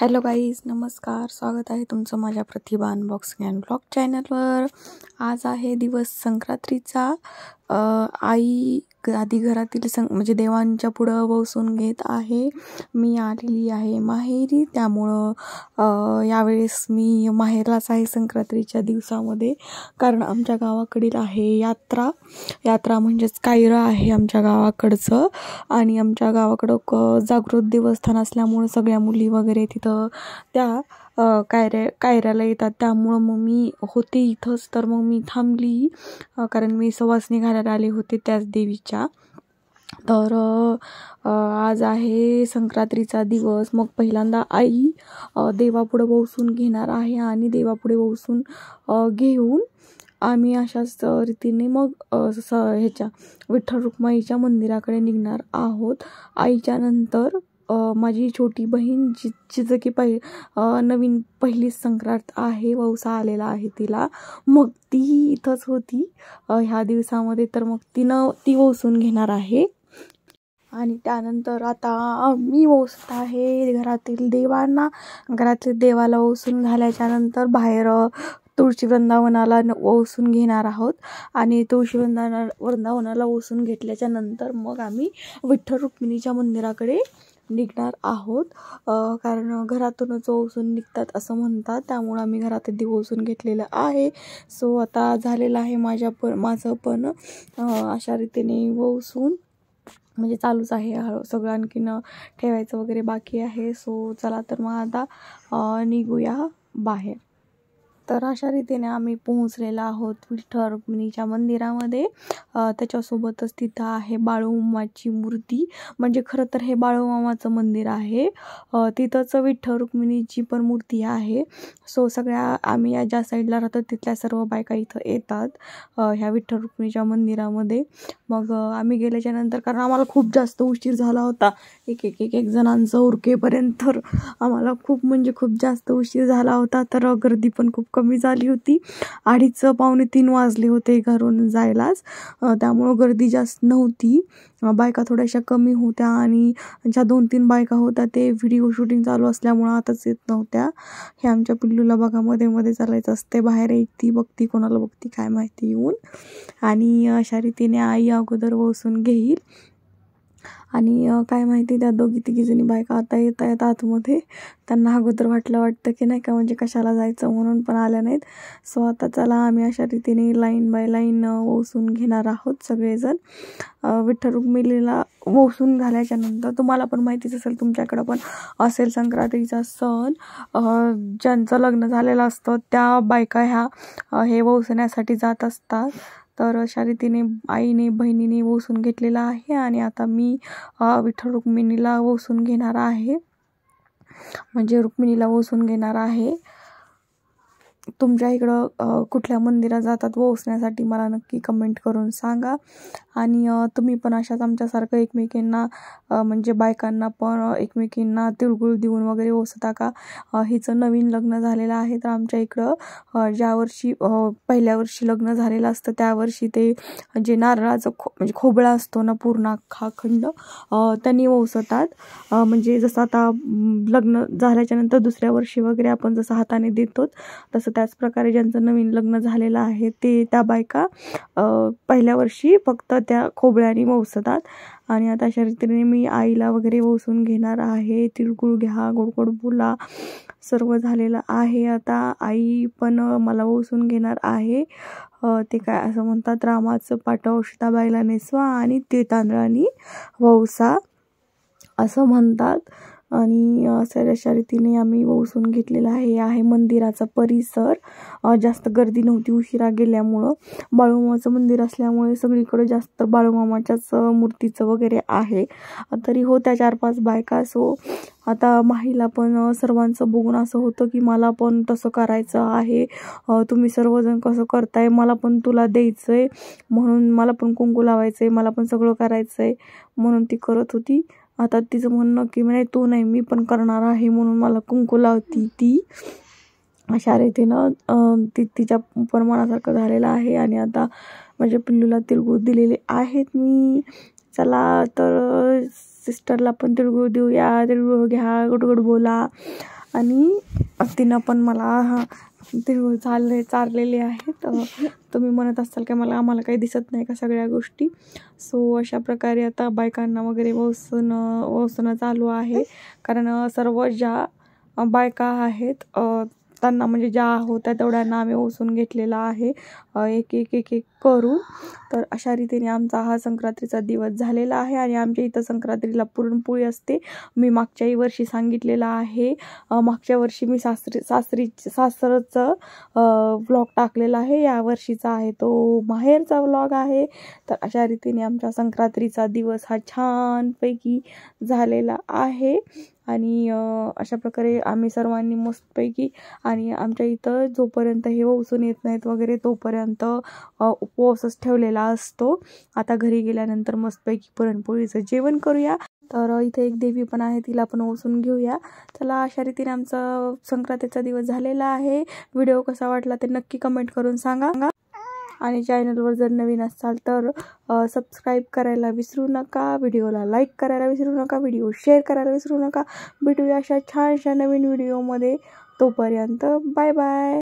hello guys नमस्कार स्वागत आहे तुमचं माझ्या प्रतिभा अनबॉक्सिंग अँड ब्लॉग चॅनलवर आज आहे दिवस संक्रांतीचा आई आधी घरातील सं म्हणजे देवांच्या पुढं बसून घेत आहे मी आलेली आहे माहेरी त्यामुळं यावेळेस मी माहेरलाच आहे संक्रांतीच्या दिवसामध्ये कारण आमच्या गावाकडील आहे यात्रा यात्रा म्हणजेच कायरा आहे आमच्या गावाकडचं आणि आमच्या गावाकडं क जागृत देवस्थान असल्यामुळं सगळ्या मुली वगैरे तिथं त्या कायऱ्या कायऱ्याला येतात त्यामुळं मग मी होते इथंच तर मग मी थांबली कारण मी सवासनी घालायला आले होते त्याच देवीच्या तर आज आहे संक्रांतीचा दिवस मग पहिल्यांदा आई देवापुढे बसून घेणार आहे आणि देवापुढे बसून घेऊन आम्ही अशाच रीतीने मग ह्याच्या विठ्ठल रुक्माईच्या मंदिराकडे निघणार आहोत आईच्या नंतर माझी छोटी बहीण जी जिचं की पहि नवीन पहिली संक्रांत आहे वौसा आलेला आहे तिला मग ती इथंच होती ह्या दिवसामध्ये तर मग तिनं ती वसून घेणार आहे आणि त्यानंतर आता मी ओसत आहे घरातील देवांना घरातील देवाला वसून नंतर बाहेर तुळशी वृंदावनाला ओसून घेणार आहोत आणि तुळशी वृंदावना वृंदावनाला वसून घेतल्याच्या नंतर मग आम्ही विठ्ठल रुक्मिणीच्या मंदिराकडे निघणार आहोत कारण घरातूनच ओसून निघतात असं म्हणतात त्यामुळं आम्ही घरात आधी ओसून घेतलेलं आहे सो आता झालेलं आहे माझ्या पण माझं पण अशा रीतीने ओसून म्हणजे चालूच आहे सगळं आणखीन ठेवायचं वगैरे बाकी आहे सो चला तर मग आता निघूया बाहेर तर अशा रीतीने आम्ही पोहोचलेला आहोत विठ्ठल रुक्मिणीच्या मंदिरामध्ये त्याच्यासोबतच तिथं आहे बाळूमाची मूर्ती म्हणजे खरं तर हे बाळूमामाचं मंदिर आहे तिथंच विठ्ठल रुक्मिणीची पण मूर्ती आहे सो सगळ्या आम्ही या ज्या साईडला राहतो तिथल्या सर्व बायका इथं येतात ह्या विठ्ठल रुक्मिणीच्या मंदिरामध्ये मग आम्ही गेल्याच्यानंतर कारण आम्हाला खूप जास्त उशीर झाला होता एक एक एक एक जणांचं उरकेपर्यंत तर आम्हाला खूप म्हणजे खूप जास्त उशीर झाला होता तर गर्दी पण खूप कमी झाली होती अडीच पावणे तीन वाजले होते घरून जायलाच त्यामुळं गर्दी जास्त नव्हती बायका थोड्याशा कमी होत्या आणि ज्या दोन तीन बायका होत्या ते व्हिडिओ शूटिंग चालू असल्यामुळं आताच येत नव्हत्या हे आमच्या पिल्लूला बघा मध्ये मध्ये चालायचं असते बाहेर ती बघती कोणाला बघती काय माहिती येऊन आणि अशा रीतीने आई अगोदर वसून घेईल आणि काय माहिती त्या दोघी तिघीजणी बायका आता येत आहेत आतमध्ये त्यांना अगोदर वाटलं वाटतं की नाही का म्हणजे कशाला जायचं म्हणून पण आल्या नाहीत सो आता चला आम्ही अशा रीतीने लाईन बाय लाईन ओसून घेणार आहोत सगळेजण विठ्ठल रुक्मिणीला ओसून झाल्याच्यानंतर तुम्हाला पण माहितीच असेल तुमच्याकडं पण असेल संक्रांतीचा सण ज्यांचं लग्न झालेलं असतं त्या बायका ह्या हे ओसण्यासाठी जात असतात तर अशा रीतीने आईने बहिणीने वसून घेतलेला आहे आणि आता मी विठ्ठल रुक्मिणीला वसून घेणार आहे म्हणजे रुक्मिणीला वसून घेणार आहे तुमच्या इकडं कुठल्या मंदिरात जातात ओसण्यासाठी मला नक्की कमेंट करून सांगा आणि तुम्ही पण अशाच आमच्यासारखं एकमेकींना म्हणजे बायकांना पण एकमेकींना तिळगुळ देऊन वगैरे ओसता का हिचं नवीन लग्न झालेलं आहे तर आमच्या इकडं ज्या वर्षी पहिल्या वर्षी लग्न झालेलं असतं त्या वर्षी ते जे नारळाचं खो म्हणजे खोबळा असतो ना पूर्ण अख्खा खंड त्यांनी ओसतात म्हणजे जसं आता लग्न झाल्याच्यानंतर दुसऱ्या वर्षी वगैरे आपण जसं हाताने देतोच तसं त्याचप्रकारे ज्यांचं नवीन लग्न झालेलं आहे ते त्या बायका पहिल्या वर्षी फक्त त्या खोबळ्यानी वसतात आणि आता अशा रीतीने मी आईला वगैरे वसून घेणार आहे तिळगुळ घ्या गोडगोड बोला सर्व झालेलं आहे आता आई पण मला वसून घेणार आहे ते काय असं म्हणतात रामाचं पाट औषधा बायला नेसवा आणि ते तांदळानी ववसा असं म्हणतात आणि सर अशा रीतीने आम्ही ओसून घेतलेला आहे आहे मंदिराचा परिसर जास्त गर्दी नव्हती उशिरा गेल्यामुळं बाळूमामाचं मंदिर असल्यामुळे सगळीकडे जास्त बाळूमामाच्याच मूर्तीचं वगैरे आहे तरी हो त्या चार पाच बायका सो आता माहीला पण सर्वांचं बघून असं होतं की मला पण तसं करायचं आहे तुम्ही सर्वजण कसं करताय मला पण तुला द्यायचं आहे म्हणून मला पण कुंकू लावायचं आहे मला पण सगळं करायचं आहे म्हणून ती करत होती आता तिचं म्हणणं की नाही तू नाही मी पण करणार आहे म्हणून मला कुंकू लावती ती अशा रीतीनं ती तिच्या प्रमाणासारखं झालेलं आहे आणि आता माझ्या पिल्लूला तिळगुळ दिलेले आहेत मी चला तर सिस्टरला पण तिळगुळ देऊया तिळगुळ घ्या गुडगुड बोला आणि तिनं पण मला तिळगुळ चालले चाललेले आहेत तुम्ही म्हणत असाल की मला आम्हाला काही दिसत नाही का सगळ्या गोष्टी सो अशा प्रकारे आता बायकांना वगैरे वसणं वसणं चालू आहे कारण सर्व ज्या बायका आहेत असताना म्हणजे ज्या होत्या तेवढ्यांना आम्ही ओसून घेतलेला आहे एक एक एक एक करू तर अशा रीतीने आमचा हा संक्रांतीचा दिवस झालेला आहे आणि आमच्या इथं संक्रांतीला पुरणपोळी असते मी मागच्याही वर्षी सांगितलेलं आहे मागच्या वर्षी मी सासरी सासरी सासरचं व्लॉग टाकलेला आहे या वर्षीचा आहे तो माहेरचा व्लॉग आहे तर अशा रीतीने आमच्या संक्रांतीचा दिवस हा छानपैकी झालेला आहे आणि अशा प्रकारे आम्ही सर्वांनी मस्तपैकी आणि आमच्या इथं जोपर्यंत हे उसून येत नाहीत वगैरे तोपर्यंत उपवासच ठेवलेला असतो आता घरी गेल्यानंतर मस्तपैकी पुरणपोळीचं जेवण करूया तर इथे एक देवी पण आहे तिला पण ओसून घेऊया चला अशा रीतीने आमचा संक्रांतीचा दिवस झालेला आहे व्हिडिओ कसा वाटला ते नक्की कमेंट करून सांगा आणि चॅनलवर जर नवीन असाल तर सबस्क्राईब करायला विसरू नका व्हिडिओला लाईक करायला विसरू नका व्हिडिओ शेअर करायला विसरू नका भेटूया अशा छानशा नवीन व्हिडिओमध्ये तोपर्यंत बाय बाय